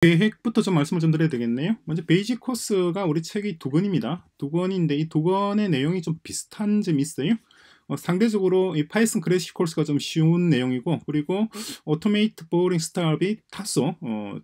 계획부터 좀 말씀을 좀 드려야 되겠네요. 먼저 베이지 코스가 우리 책의 두 권입니다. 두 권인데 이 두 권의 내용이 좀 비슷한 점이 있어요. 어, 상대적으로 이 파이썬 그래시 코스가 좀 쉬운 내용이고 그리고 오토메이트 보링 스타업이 다소 어,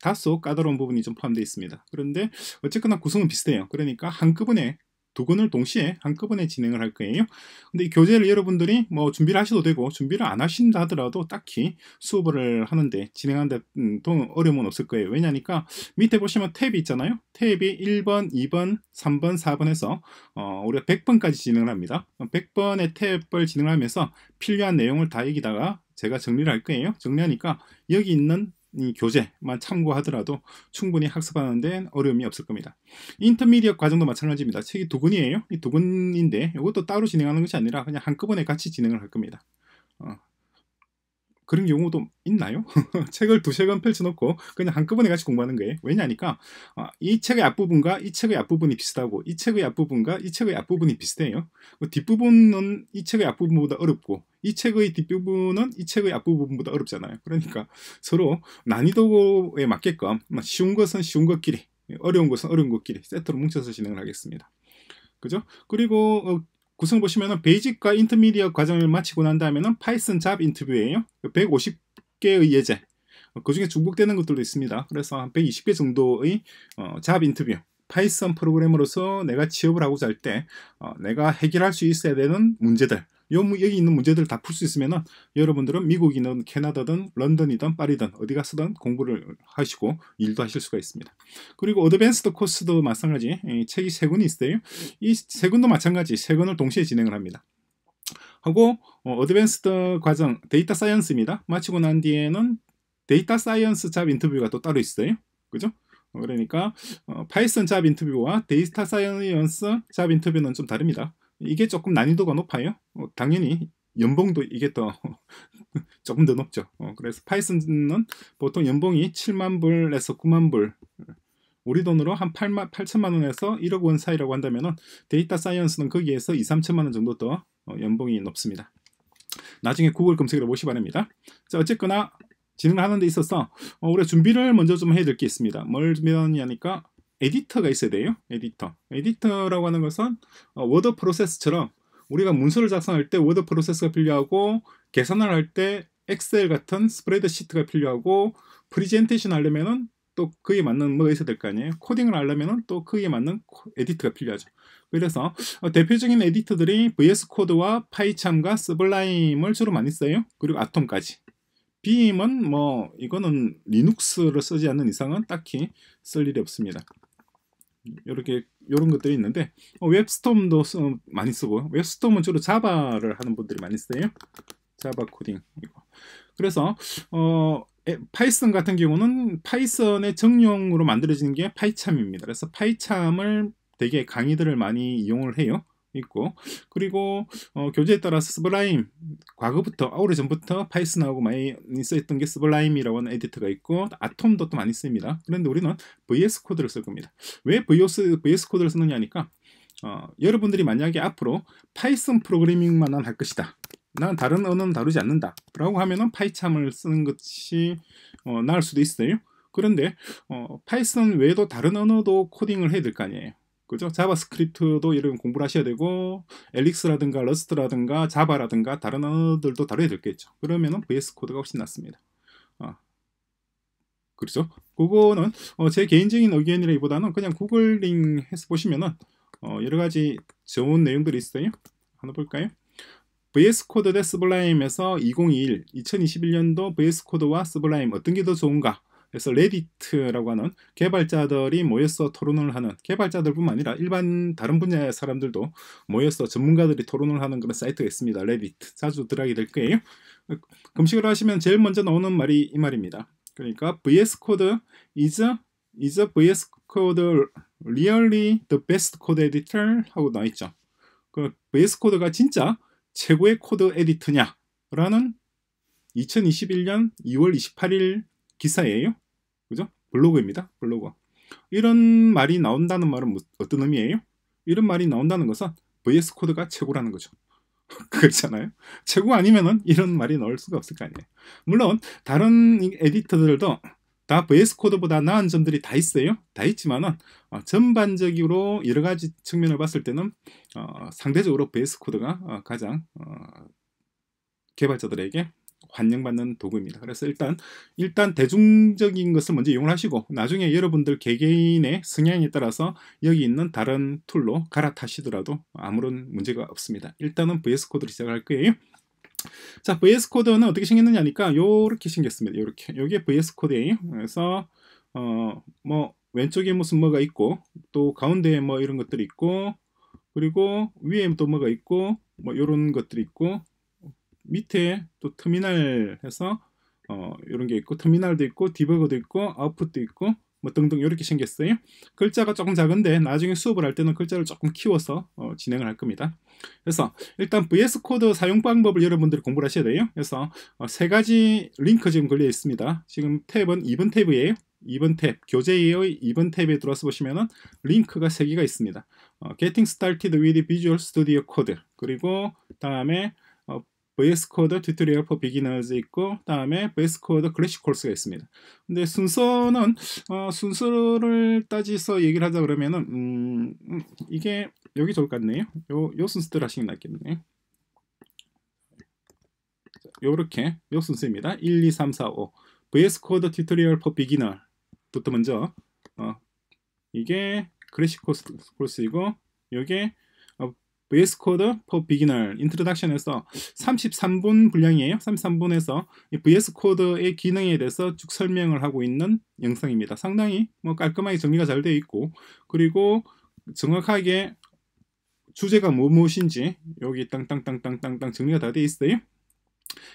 다소 까다로운 부분이 좀 포함되어 있습니다. 그런데 어쨌거나 구성은 비슷해요. 그러니까 한꺼번에 두근을 동시에 한꺼번에 진행을 할 거예요. 근데 이 교재를 여러분들이 뭐 준비를 하셔도 되고 준비를 안 하신다 하더라도 딱히 수업을 하는데 진행하는데 돈 음, 어려움은 없을 거예요. 왜냐니까 밑에 보시면 탭이 있잖아요. 탭이 1번, 2번, 3번, 4번에서 어, 우리가 100번까지 진행을 합니다. 100번의 탭을 진행하면서 필요한 내용을 다 여기다가 제가 정리를 할 거예요. 정리하니까 여기 있는 이 교재만 참고하더라도 충분히 학습하는 데는 어려움이 없을 겁니다. 인터미디어 과정도 마찬가지입니다. 책이 두 권이에요. 이 두 권인데 이것도 따로 진행하는 것이 아니라 그냥 한꺼번에 같이 진행을 할 겁니다. 어. 그런 경우도 있나요? 책을 두세 권 펼쳐놓고 그냥 한꺼번에 같이 공부하는 거예요. 왜냐니까 어, 이 책의 앞부분과 이 책의 앞부분이 비슷하고 이 책의 앞부분과 이 책의 앞부분이 비슷해요. 그 뒷부분은 이 책의 앞부분보다 어렵고 이 책의 뒷부분은 이 책의 앞부분보다 어렵잖아요. 그러니까 서로 난이도에 맞게끔 뭐 쉬운 것은 쉬운 것끼리 어려운 것은 어려운 것끼리 세트로 뭉쳐서 진행을 하겠습니다. 그죠? 그리고 어, 구성 보시면은 베이직과 인터미디어 과정을 마치고 난 다음에는 파이썬 잡 인터뷰예요. 150개의 예제. 어, 그 중에 중복되는 것들도 있습니다. 그래서 한 120개 정도의 어, 잡 인터뷰. 파이썬 프로그램으로서 내가 취업을 하고자 할때 어, 내가 해결할 수 있어야 되는 문제들 요, 여기 있는 문제들 다풀 수있으면 여러분들은 미국이든 캐나다든 런던이든 파리든 어디 가서든 공부를 하시고 일도 하실 수가 있습니다. 그리고 어드밴스드 코스도 마찬가지 책이 세 권이 있어요. 이 세 권도 마찬가지 세 권을 동시에 진행을 합니다. 하고 어, 드밴스드 과정 데이터 사이언스입니다. 마치고 난 뒤에는 데이터 사이언스 잡 인터뷰가 또 따로 있어요. 그죠? 어, 그러니까 어, 파이썬 잡 인터뷰와 데이터 사이언스 잡 인터뷰는 좀 다릅니다. 이게 조금 난이도가 높아요. 어, 당연히 연봉도 이게 더 조금 더 높죠. 어, 그래서 파이썬은 보통 연봉이 7만 불에서 9만 불 우리 돈으로 한 8만, 8천만 원에서 1억 원 사이라고 한다면 데이터 사이언스는 거기에서 2, 3천만 원 정도 더 어, 연봉이 높습니다. 나중에 구글 검색을 해보시 기 바랍니다. 자, 어쨌거나 진행을 하는 데 있어서 어, 우리가 준비를 먼저 좀 해야 될 게 있습니다. 뭘 준비하느냐니까 에디터가 있어야 돼요. 에디터. 에디터라고 하는 것은 워드 어, 프로세스처럼 우리가 문서를 작성할 때 워드 프로세스가 필요하고 계산을 할 때 엑셀 같은 스프레드 시트가 필요하고 프리젠테이션 하려면은 또 그에 맞는 뭐가 있어야 될 거 아니에요. 코딩을 하려면은 또 그에 맞는 에디터가 필요하죠. 그래서 어, 대표적인 에디터들이 VS 코드와 파이참과 스블라임을 주로 많이 써요. 그리고 아톰까지. 비임은 뭐 이거는 리눅스를 쓰지 않는 이상은 딱히 쓸 일이 없습니다. 이렇게 이런 것들이 있는데 어, 웹스톰도 쓰, 많이 쓰고 웹스톰은 주로 자바를 하는 분들이 많이 쓰요 세 자바 코딩 이거. 그래서 어, 파이썬 같은 경우는 파이썬의 정용으로 만들어지는 게 파이참입니다. 그래서 파이참을 되게 강의들을 많이 이용을 해요. 있고 그리고 어, 교재에 따라서 스블라임 과거부터 오래전부터 파이썬하고 많이 쓰였던 게 스블라임이라고 하는 에디터가 있고 아톰도 또 많이 쓰입니다 그런데 우리는 VS 코드를 쓸 겁니다 왜 VS, VS 코드를 쓰느냐 하니까 어, 여러분들이 만약에 앞으로 파이썬 프로그래밍만 할 것이다 난 다른 언어는 다루지 않는다 라고 하면은 파이참을 쓰는 것이 어, 나을 수도 있어요 그런데 어, 파이썬 외에도 다른 언어도 코딩을 해야 될 거 아니에요 그죠? 자바스크립트도 이런 공부를 하셔야 되고 엘릭스라든가 러스트라든가 자바라든가 다른 언어들도 다뤄야 될겠죠 그러면은 VS 코드가 훨씬 낫습니다. 어. 그렇죠? 그거는 어, 제 개인적인 의견이라기보다는 그냥 구글링 해서 보시면은 어, 여러 가지 좋은 내용들이 있어요. 하나 볼까요? VS 코드 대 스블라임에서 2021, 2021년도 VS 코드와 스블라임 어떤 게 더 좋은가? 그래서 레딧이라고 하는 개발자들이 모여서 토론을 하는 개발자들뿐만 아니라 일반 다른 분야의 사람들도 모여서 전문가들이 토론을 하는 그런 사이트가 있습니다. 레딧 자주 들어가게 될 거예요. 검식을 하시면 제일 먼저 나오는 말이 이 말입니다. 그러니까 VS 코드 is is VS 코드 really the best code editor 하고 나와 있죠. 그 VS 코드가 진짜 최고의 코드 에디터냐라는 2021년 2월 28일 기사예요. 그죠? 블로그입니다. 블로그. 이런 말이 나온다는 말은 뭐 어떤 의미예요? 이런 말이 나온다는 것은 VS 코드가 최고라는 거죠. 그렇잖아요. 최고 아니면은 이런 말이 나올 수가 없을 거 아니에요. 물론 다른 에디터들도 다 VS 코드보다 나은 점들이 다 있어요. 다 있지만은 어, 전반적으로 여러 가지 측면을 봤을 때는 어, 상대적으로 VS 코드가 어, 가장 어, 개발자들에게 환영받는 도구입니다. 그래서 일단 일단 대중적인 것을 먼저 이용을 하시고 나중에 여러분들 개개인의 성향에 따라서 여기 있는 다른 툴로 갈아타시더라도 아무런 문제가 없습니다. 일단은 VS 코드를 시작할 거예요. 자, VS 코드는 어떻게 생겼느냐니까 요렇게 생겼습니다. 요렇게. 요게 VS 코드예요. 그래서 어뭐 왼쪽에 무슨 뭐가 있고 또 가운데에 뭐 이런 것들이 있고 그리고 위에 또 뭐가 있고 뭐 요런 것들이 있고 밑에 또 터미널 해서 어, 이런 게 있고 터미널도 있고 디버그도 있고 아웃풋도 있고 뭐 등등 이렇게 생겼어요. 글자가 조금 작은데 나중에 수업을 할 때는 글자를 조금 키워서 어, 진행을 할 겁니다. 그래서 일단 VS 코드 사용 방법을 여러분들이 공부를 하셔야 돼요. 그래서 어, 세 가지 링크 지금 걸려 있습니다. 지금 탭은 2번 탭이에요. 2번 탭, 교재의 2번 탭에 들어와서 보시면은 링크가 세개가 있습니다. 어, Getting Started with Visual Studio Code 그리고 다음에 VS 코드 튜토리얼 포 비기너즈 있고 다음에 VS 코드 클래식 코스가 있습니다. 근데 순서는 어, 순서를 따지서 얘기를 하자 그러면은 음, 음 이게 여기 좋을 것 같네요. 요, 요 순서대로 하시는 게 낫겠네요. 요렇게 요 순서입니다. 1, 2, 3, 4, 5 VS 코드 튜토리얼 포 비기너부터 먼저 어, 이게 클래식 코스, 코스이고 요게 VS Code for Beginner 인트로덕션에서 33분 분량이에요. 33분에서 VS Code의 기능에 대해서 쭉 설명을 하고 있는 영상입니다. 상당히 뭐 깔끔하게 정리가 잘 되어 있고 그리고 정확하게 주제가 뭐 무엇인지 여기 땅땅땅땅땅땅 정리가 다 되어 있어요.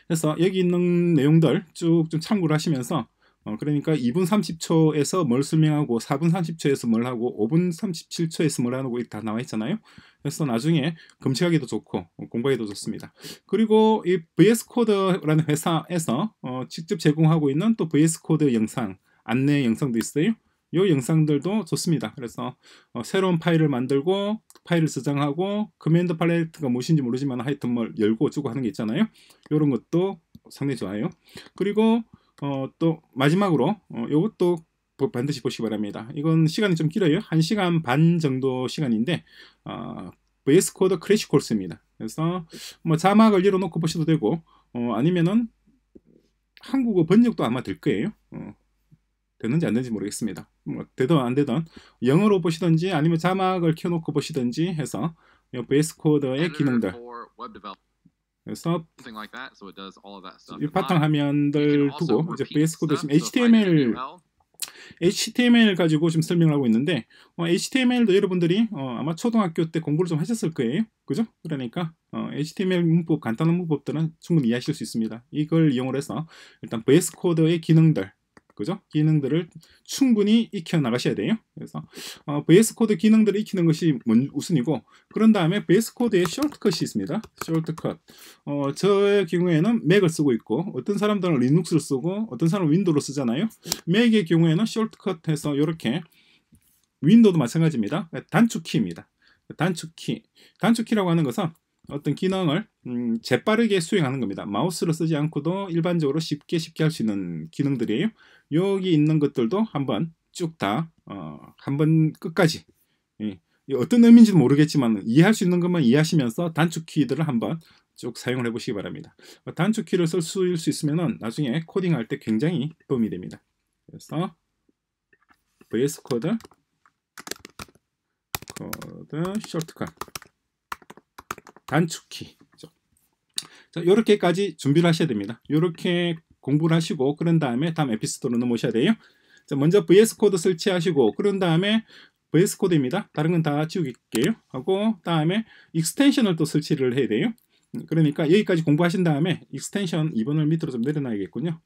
그래서 여기 있는 내용들 쭉 좀 참고를 하시면서 어, 그러니까 2분 30초에서 뭘 설명하고 4분 30초에서 뭘 하고 5분 37초에서 뭘 하고 다 나와 있잖아요. 그래서 나중에 검색하기도 좋고 공부하기도 좋습니다. 그리고 이 VS 코드라는 회사에서 어, 직접 제공하고 있는 또 VS 코드 영상 안내 영상도 있어요. 이 영상들도 좋습니다. 그래서 어, 새로운 파일을 만들고 파일을 저장하고 커맨드 팔레트가 무엇인지 모르지만 하여튼 뭘 열고 주고 하는 게 있잖아요. 이런 것도 상당히 좋아요. 그리고 어, 또 마지막으로 어, 이것도 반드시 보시기 바랍니다. 이건 시간이 좀 길어요. 1시간 반 정도 시간인데 어, VS 코드 크래시 코스입니다. 그래서 뭐 자막을 열어놓고 보셔도 되고 어, 아니면은 한국어 번역도 아마 될 거예요. 어, 되는지 안 되는지 모르겠습니다. 뭐 되든 안 되든 영어로 보시든지 아니면 자막을 켜놓고 보시든지 해서 VS 코드의 기능들 그래서 이 바탕 화면들 두고 이제 VS 코드 지금 HTML HTML 가지고 지금 설명을 하고 있는데 어, HTML도 여러분들이 어, 아마 초등학교 때 공부를 좀 하셨을 거예요. 그죠? 그러니까 어, HTML 문법 간단한 문법들은 충분히 이해하실 수 있습니다. 이걸 이용을 해서 일단 VS 코드의 기능들 그죠? 기능들을 충분히 익혀 나가셔야 돼요. 그래서 어, VS 코드 기능들을 익히는 것이 우선이고 그런 다음에 VS 코드에 쇼트컷이 있습니다. 쇼트컷. 어, 저의 경우에는 맥을 쓰고 있고 어떤 사람들은 리눅스를 쓰고 어떤 사람은 윈도우를 쓰잖아요. 맥의 경우에는 쇼트컷해서 이렇게 윈도우도 마찬가지입니다. 단축키입니다. 단축키. 단축키라고 하는 것은 어떤 기능을 음, 재빠르게 수행하는 겁니다. 마우스를 쓰지 않고도 일반적으로 쉽게 쉽게 할 수 있는 기능들이에요. 여기 있는 것들도 한번 쭉다 어, 한번 끝까지 예, 어떤 의미인지는 모르겠지만 이해할 수 있는 것만 이해하시면서 단축키들을 한번 쭉 사용을 해보시기 바랍니다. 단축키를 쓸 수 있으면 나중에 코딩할 때 굉장히 도움이 됩니다. 그래서 VS 코드 코드 셔트컷 단축키. 자, 이렇게까지 준비를 하셔야 됩니다. 이렇게 공부를 하시고 그런 다음에 다음 에피소드로 넘어오셔야 돼요. 자, 먼저 VS 코드 설치하시고 그런 다음에 VS 코드입니다. 다른 건 다 지우게요. 하고 다음에 익스텐션을 또 설치를 해야 돼요. 그러니까 여기까지 공부하신 다음에 익스텐션 2번을 밑으로 좀 내려놔야겠군요.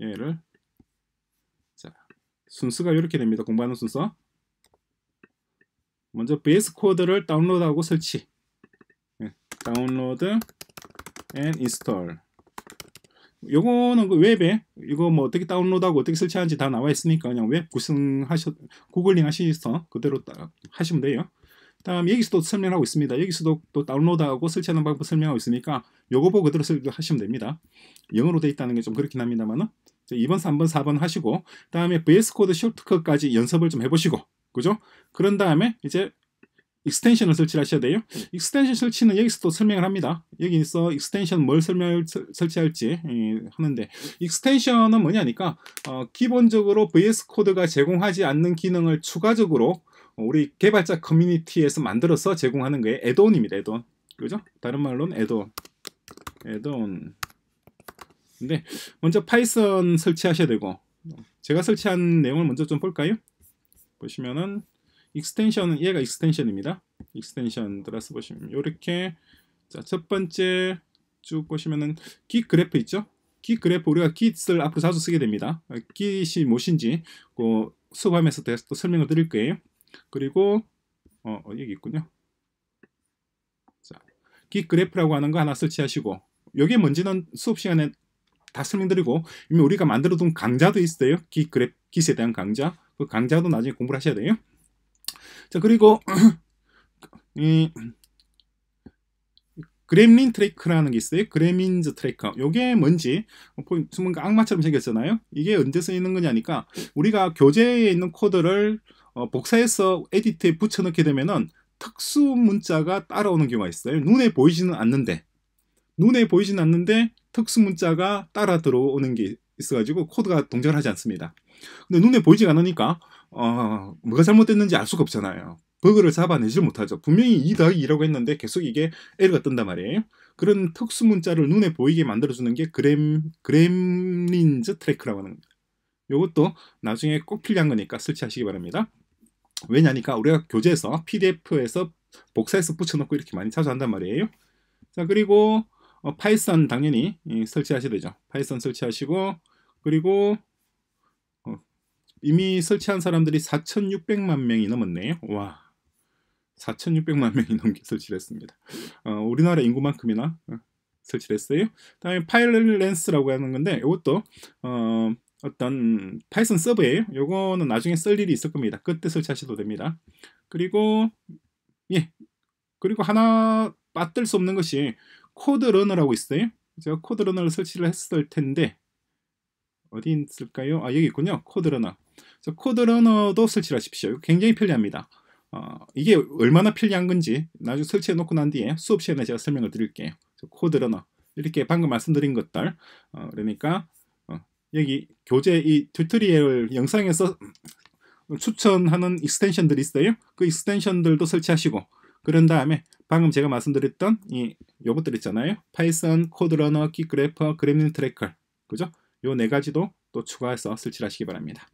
얘를 자 순서가 이렇게 됩니다. 공부하는 순서. 먼저 VS 코드를 다운로드하고 설치. 다운로드 앤 n 스 i 요거는 그 웹에 이거 뭐 어떻게 다운로드하고 어떻게 설치하는지 다 나와 있으니까 그냥 웹 구성하셔 구글링 하시서 그대로 하시면 돼요. 다음 여기서도 설명하고 있습니다. 여기서도 또 다운로드하고 설치하는 방법 설명하고 있으니까 요거 보고 그대로 하시면 됩니다. 영어로 돼 있다는 게 좀 그렇긴 합니다만은 2번, 3번, 4번 하시고 다음에 VS 코드 쇼트컷까지 연습을 좀 해보시고 그죠? 그런 다음에 이제 익스텐션을 설치 하셔야 돼요. 익스텐션 네. 설치는 여기서 또 설명을 합니다. 여기서 익스텐션 뭘 설명을 설치할지 예, 하는데 익스텐션은 뭐냐니까 어, 기본적으로 VS 코드가 제공하지 않는 기능을 추가적으로 우리 개발자 커뮤니티에서 만들어서 제공하는 게 애드온입니다. 애드온. 그죠? 다른 말로는 애드온. 애드온. 근데 먼저 파이썬 설치하셔야 되고 제가 설치한 내용을 먼저 좀 볼까요? 보시면은 익스텐션은 얘가 익스텐션입니다. 익스텐션 들어서 보시면 이렇게 자첫 번째 쭉 보시면은 기 그래프 있죠? 기 그래프 우리가 기을 앞으로 자주 쓰게 됩니다. 기이 무엇인지 그 수업하면서 또 설명을 드릴 거예요. 그리고 어, 어 여기 있군요. 자, 기 그래프라고 하는 거 하나 설치하시고 여기 뭔지는 수업 시간에 다 설명드리고 이미 우리가 만들어둔 강좌도 있어요. 기 그래프 기세에 대한 강좌. 그 강좌도 나중에 공부를 하셔야 돼요. 자, 그리고 음, 그렘민 트레이크라는 게 있어요. 그레민즈 트레이크. 이게 뭔지 뭐 숨은 악마처럼 생겼잖아요. 이게 언제 쓰이는 거냐니까 우리가 교재에 있는 코드를 어, 복사해서 에디트에 붙여넣게 되면은 특수 문자가 따라오는 경우가 있어요. 눈에 보이지는 않는데 눈에 보이지는 않는데 특수 문자가 따라 들어오는 게 있어가지고 코드가 동작 하지 않습니다. 근데 눈에 보이지가 않으니까 어, 뭐가 잘못됐는지 알 수가 없잖아요. 버그를 잡아내질 못하죠. 분명히 이 더하기 2라고 했는데 계속 이게 에러가 뜬단 말이에요. 그런 특수 문자를 눈에 보이게 만들어주는 게 그램, 그램린즈 트랙이라고 하는 겁니다. 이것도 나중에 꼭 필요한 거니까 설치하시기 바랍니다. 왜냐니까 우리가 교재에서 PDF에서 복사해서 붙여놓고 이렇게 많이 자주 한단 말이에요. 자 그리고 어, 파이썬 당연히 예, 설치하셔야 되죠. 파이썬 설치하시고 그리고 이미 설치한 사람들이 4,600만 명이 넘었네요. 와, 4,600만 명이 넘게 설치를 했습니다. 어, 우리나라 인구만큼이나 어, 설치를 했어요. 다음에 파일럿 렌스라고 하는 건데 이것도 어, 어떤 파이썬 서버예요. 요거는 나중에 쓸 일이 있을 겁니다. 그때 설치하셔도 됩니다. 그리고 예 그리고 하나 빠뜨릴 수 없는 것이 코드 러너라고 있어요. 제가 코드 러너를 설치를 했을 텐데 어디 있을까요? 아 여기 있군요. 코드 러너. 그래서 코드 러너도 설치하십시오. 굉장히 편리합니다. 어, 이게 얼마나 편리한 건지 나중에 설치해 놓고 난 뒤에 수업 시간에 제가 설명을 드릴게요. 코드 러너 이렇게 방금 말씀드린 것들 어, 그러니까 어, 여기 교재 이 튜토리얼 영상에서 추천하는 익스텐션들이 있어요. 그 익스텐션들도 설치하시고 그런 다음에 방금 제가 말씀드렸던 이 요것들 있잖아요. 파이썬, 코드러너, 키그래퍼, 그래밍 트래커 그죠? 요 네 가지도 또 추가해서 설치하시기 바랍니다.